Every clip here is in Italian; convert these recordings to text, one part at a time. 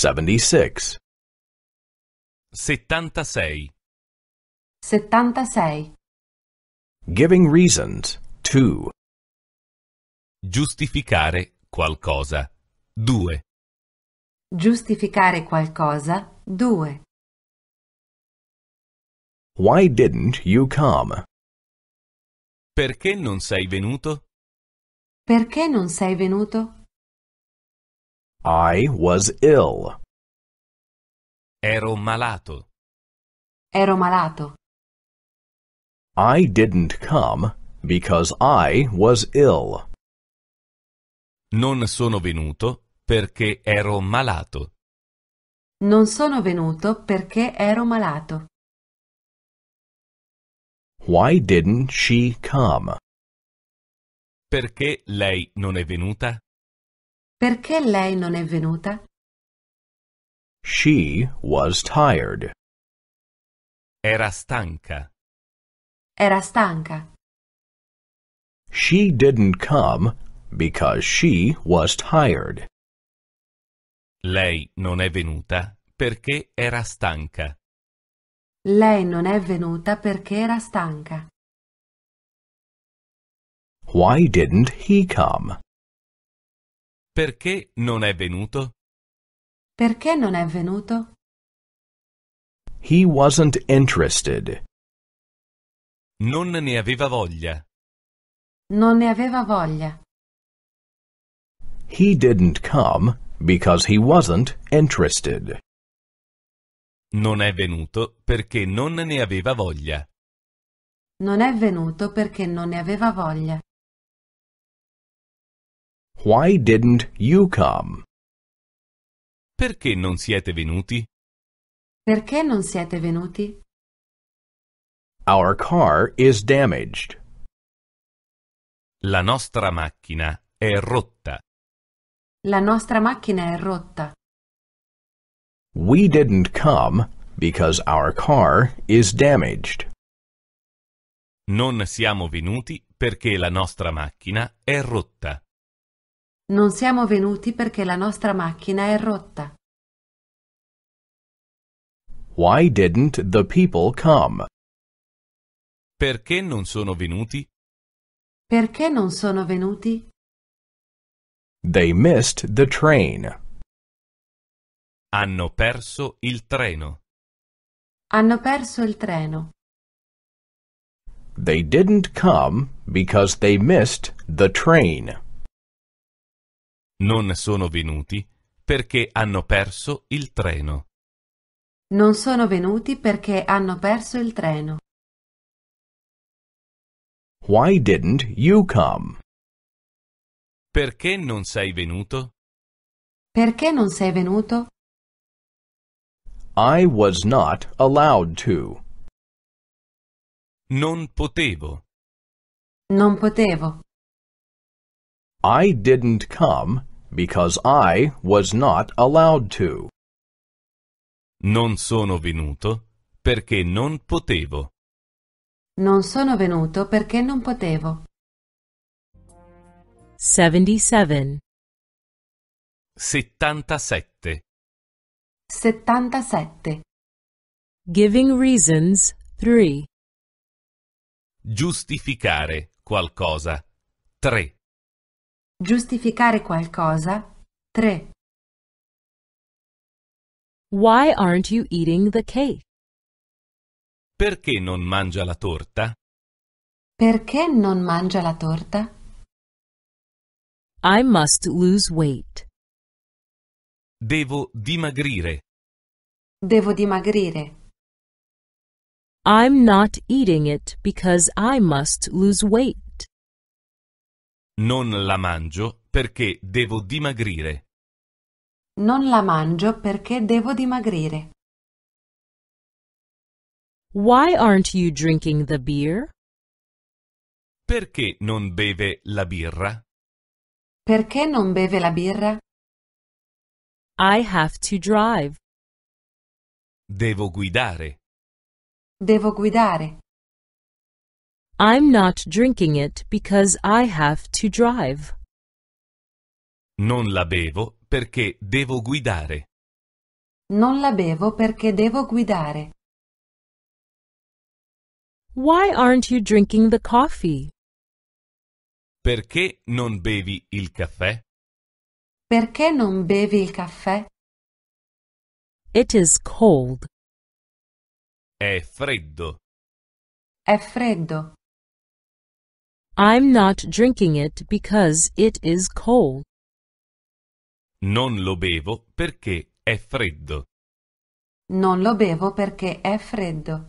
76 76 76 Giving reasons 2 Giustificare qualcosa 2 Giustificare qualcosa 2 Why didn't you come? Perché non sei venuto? Perché non sei venuto? I was ill. Ero malato. Ero malato. I didn't come because I was ill. Non sono venuto perché ero malato. Non sono venuto perché ero malato. Why didn't she come? Perché lei non è venuta? Perché lei non è venuta? She was tired. Era stanca. Era stanca. She didn't come because she was tired. Lei non è venuta perché era stanca. Lei non è venuta perché era stanca. Why didn't he come? Perché non è venuto? Perché non è venuto? He wasn't interested. Non ne aveva voglia. Non ne aveva voglia. He didn't come because he wasn't interested. Non è venuto perché non ne aveva voglia. Non è venuto perché non ne aveva voglia. Why didn't you come? Perché non siete venuti? Perché non siete venuti? Our car is damaged. La nostra macchina è rotta. La nostra macchina è rotta. We didn't come because our car is damaged. Non siamo venuti perché la nostra macchina è rotta. Non siamo venuti perché la nostra macchina è rotta. Why didn't the people come? Perché non sono venuti? Perché non sono venuti? They missed the train. Hanno perso il treno. Hanno perso il treno. They didn't come because they missed the train. Non sono venuti perché hanno perso il treno. Non sono venuti perché hanno perso il treno. Why didn't you come? Perché non sei venuto? Perché non sei venuto? I was not allowed to. Non potevo. Non potevo. I didn't come because I was not allowed to. Non sono venuto perché non potevo. Non sono venuto perché non potevo. 77 77 77 Giving reasons 3 Giustificare qualcosa 3 Giustificare qualcosa. 3. Why aren't you eating the cake? Perché non mangia la torta? Perché non mangia la torta? I must lose weight. Devo dimagrire. Devo dimagrire. I'm not eating it because I must lose weight. Non la mangio perché devo dimagrire. Non la mangio perché devo dimagrire. Why aren't you drinking the beer? Perché non beve la birra? Perché non beve la birra? I have to drive. Devo guidare. Devo guidare. I'm not drinking it because I have to drive. Non la bevo perché devo guidare. Non la bevo perché devo guidare. Why aren't you drinking the coffee? Perché non bevi il caffè? Perché non bevi il caffè? It is cold. È freddo. È freddo. I'm not drinking it because it is cold. Non lo bevo perché è freddo. Non lo bevo perché è freddo.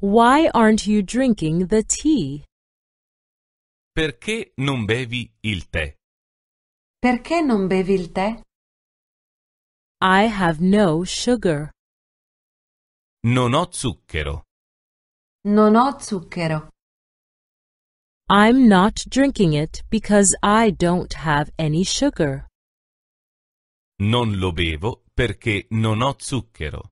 Why aren't you drinking the tea? Perché non bevi il tè? Perché non bevi il tè? I have no sugar. Non ho zucchero. Non ho zucchero. I'm not drinking it because I don't have any sugar. Non lo bevo perché non ho zucchero.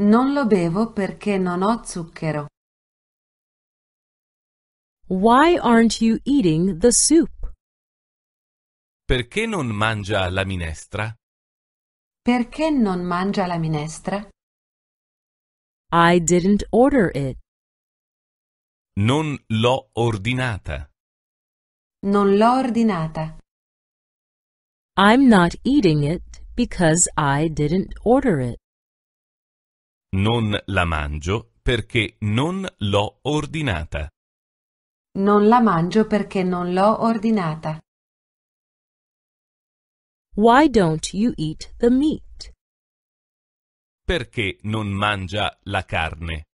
Non lo bevo perché non ho zucchero. Why aren't you eating the soup? Perché non mangia la minestra? Perché non mangia la minestra? I didn't order it. Non l'ho ordinata. Non l'ho ordinata. I'm not eating it because I didn't order it. Non la mangio perché non l'ho ordinata. Non la mangio perché non l'ho ordinata. Why don't you eat the meat? Perché non mangia la carne?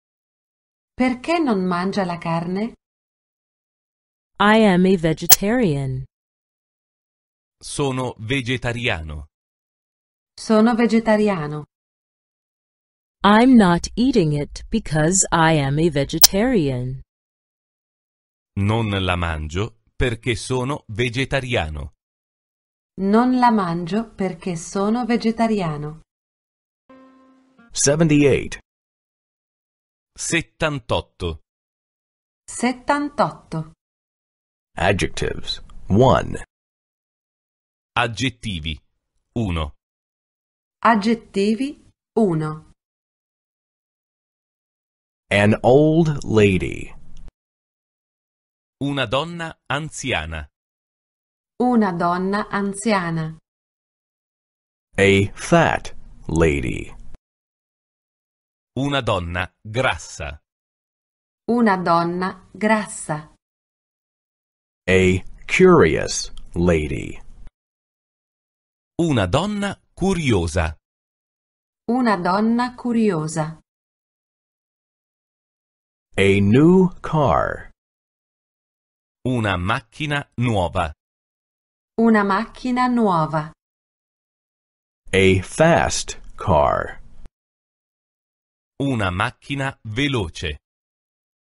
Perché non mangia la carne? I am a vegetarian. Sono vegetariano. Sono vegetariano. I'm not eating it because I am a vegetarian. Non la mangio perché sono vegetariano. Non la mangio perché sono vegetariano. 78 78 78 Adjectives 1 Aggettivi 1 Aggettivi 1 An old lady Una donna anziana Una donna anziana A fat lady Una donna grassa. Una donna grassa. A curious lady. Una donna curiosa. Una donna curiosa. A new car. Una macchina nuova. Una macchina nuova. A fast car. Una macchina veloce.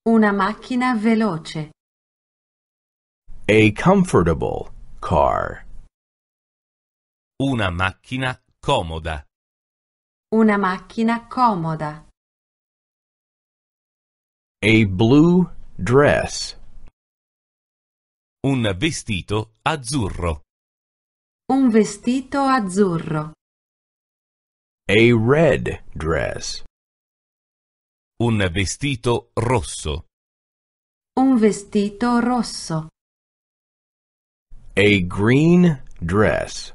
Una macchina veloce. A comfortable car. Una macchina comoda. Una macchina comoda. A blue dress. Un vestito azzurro. Un vestito azzurro. A red dress. Un vestito rosso. Un vestito rosso. A green dress.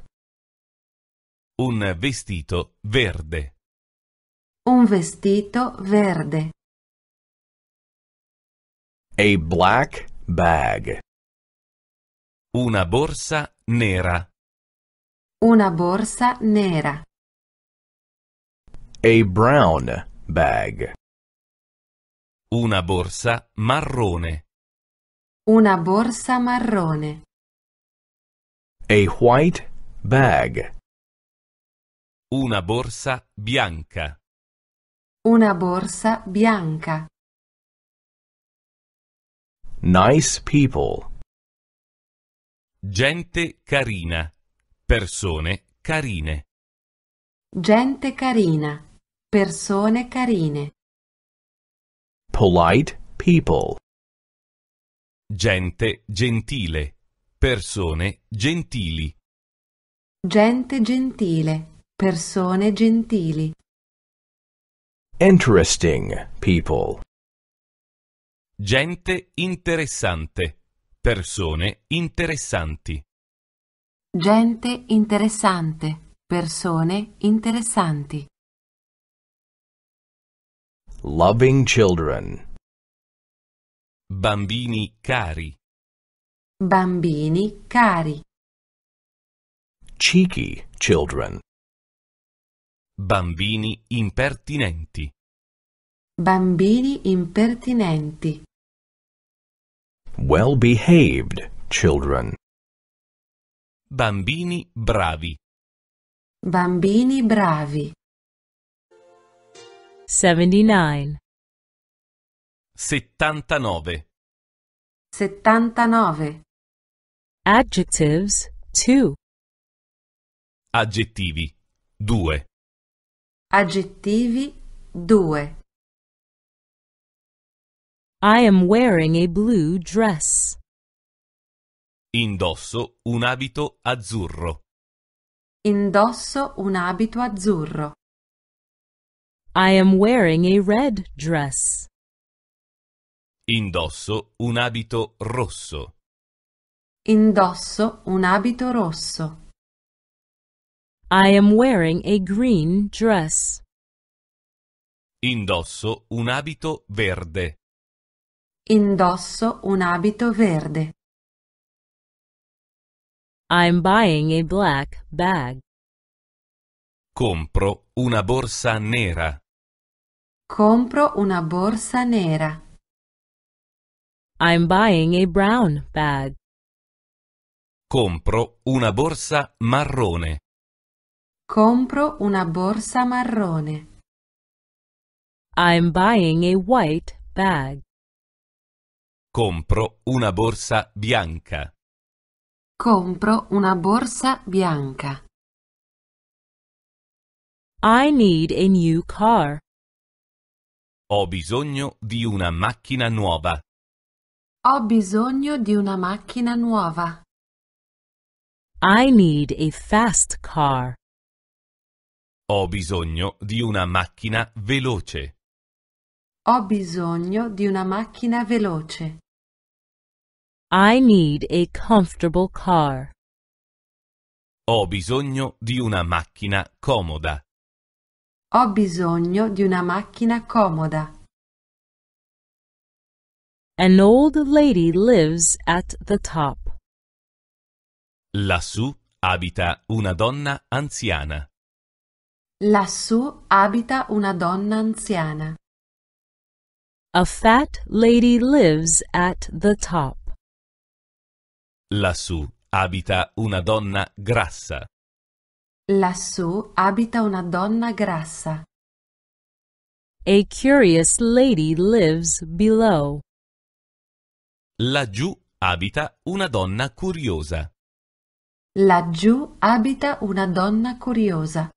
Un vestito verde. Un vestito verde. A black bag. Una borsa nera. Una borsa nera. A brown bag. Una borsa marrone. Una borsa marrone. A white bag. Una borsa bianca. Una borsa bianca. Nice people. Gente carina. Persone carine. Gente carina. Persone carine polite people. Gente gentile, persone gentili. Gente gentile, persone gentili. Interesting people. Gente interessante, persone interessanti. Gente interessante, persone interessanti. Loving children. Bambini cari. Bambini cari. Cheeky children. Bambini impertinenti. Bambini impertinenti. Well-behaved children. Bambini bravi. Bambini bravi. 79 79 79 Adjectives 2 Aggettivi 2 Aggettivi 2 I am wearing a blue dress. Indosso un abito azzurro. Indosso un abito azzurro. I am wearing a red dress. Indosso un abito rosso. Indosso un abito rosso. I am wearing a green dress. Indosso un abito verde. Indosso un abito verde. I'm buying a black bag. Compro una borsa nera. Compro una borsa nera. I'm buying a brown bag. Compro una borsa marrone. Compro una borsa marrone. I'm buying a white bag. Compro una borsa bianca. Compro una borsa bianca. I need a new car. Ho bisogno di una macchina nuova. Ho bisogno di una macchina nuova. I need a fast car. Ho bisogno di una macchina veloce. Ho bisogno di una macchina veloce. I need a comfortable car. Ho bisogno di una macchina comoda. Ho bisogno di una macchina comoda. An old lady lives at the top. Lassù abita una donna anziana. Lassù abita una donna anziana. A fat lady lives at the top. Lassù abita una donna grassa. Lassù abita una donna grassa. A curious lady lives below. Laggiù abita una donna curiosa. Laggiù abita una donna curiosa.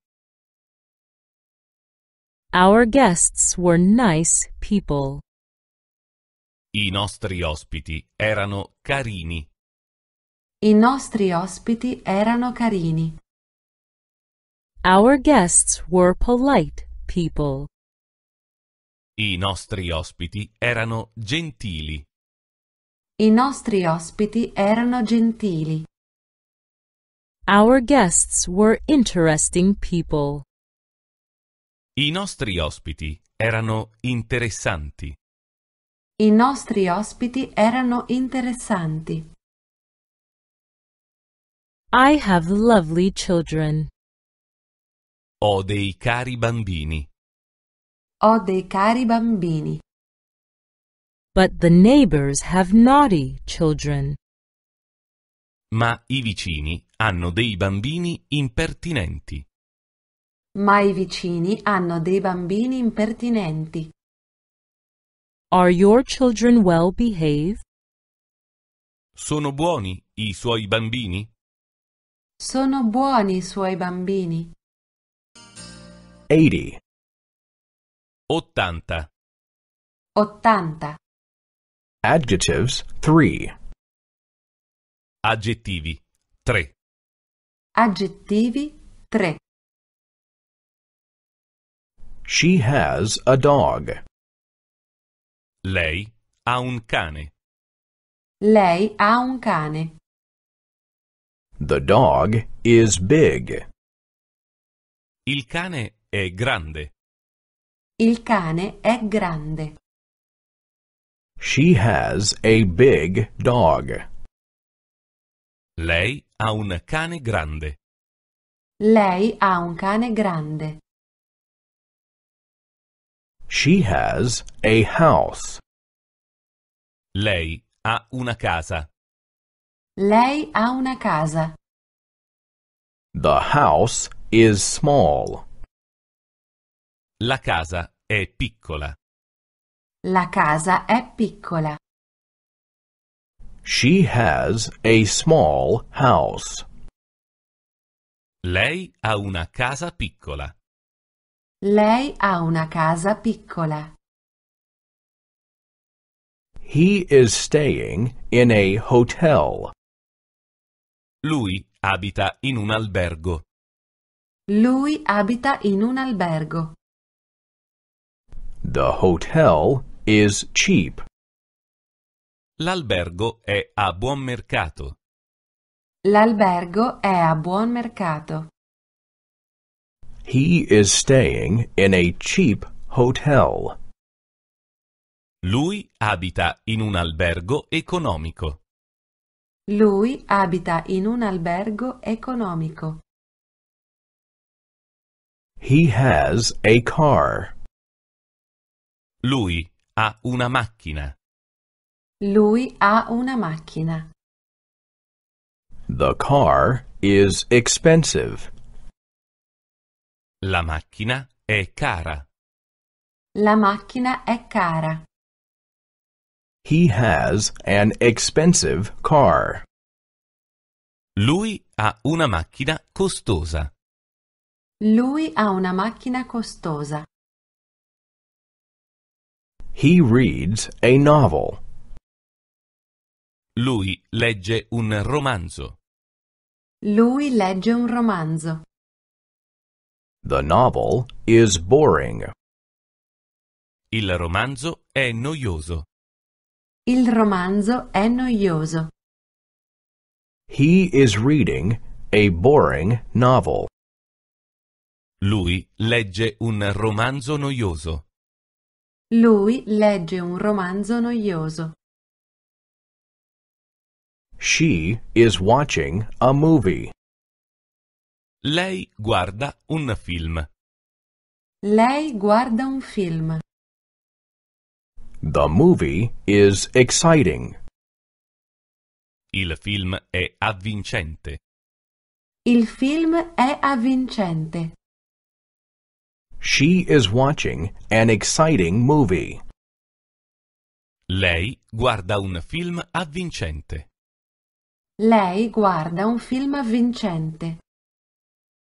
Our guests were nice people. I nostri ospiti erano carini. I nostri ospiti erano carini. Our guests were polite people. I nostri ospiti erano gentili. I nostri ospiti erano gentili. Our guests were interesting people. I nostri ospiti erano interessanti. I nostri ospiti erano interessanti. I have lovely children. Ho dei cari bambini. Ho dei cari bambini. But the neighbors have naughty children. Ma i vicini hanno dei bambini impertinenti. Ma i vicini hanno dei bambini impertinenti. Are your children well behaved? Sono buoni i suoi bambini? Sono buoni i suoi bambini. 80 80 80 Adjectives 3 Aggettivi 3 Aggettivi 3 She has a dog. Lei ha un cane. Lei ha un cane. The dog is big. Il cane è grande. Il cane è grande. She has a big dog. Lei ha un cane grande. Lei ha un cane grande. She has a house. Lei ha una casa. Lei ha una casa. The house is small. La casa è piccola. La casa è piccola. She has a small house. Lei ha una casa piccola. Lei ha una casa piccola. He is staying in a hotel. Lui abita in un albergo. Lui abita in un albergo. The hotel is cheap. L'albergo è a buon mercato. L'albergo è a buon mercato. He is staying in a cheap hotel. Lui abita in un albergo economico. Lui abita in un albergo economico. He has a car. Lui ha una macchina. Lui ha una macchina. The car is expensive. La macchina è cara. La macchina è cara. He has an expensive car. Lui ha una macchina costosa. Lui ha una macchina costosa. He reads a novel. Lui legge un romanzo. Lui legge un romanzo. The novel is boring. Il romanzo è noioso. Il romanzo è noioso. He is reading a boring novel. Lui legge un romanzo noioso. Lui legge un romanzo noioso. She is watching a movie. Lei guarda un film. Lei guarda un film. The movie is exciting. Il film è avvincente. Il film è avvincente. She is watching an exciting movie. Lei guarda un film avvincente. Lei guarda un film avvincente.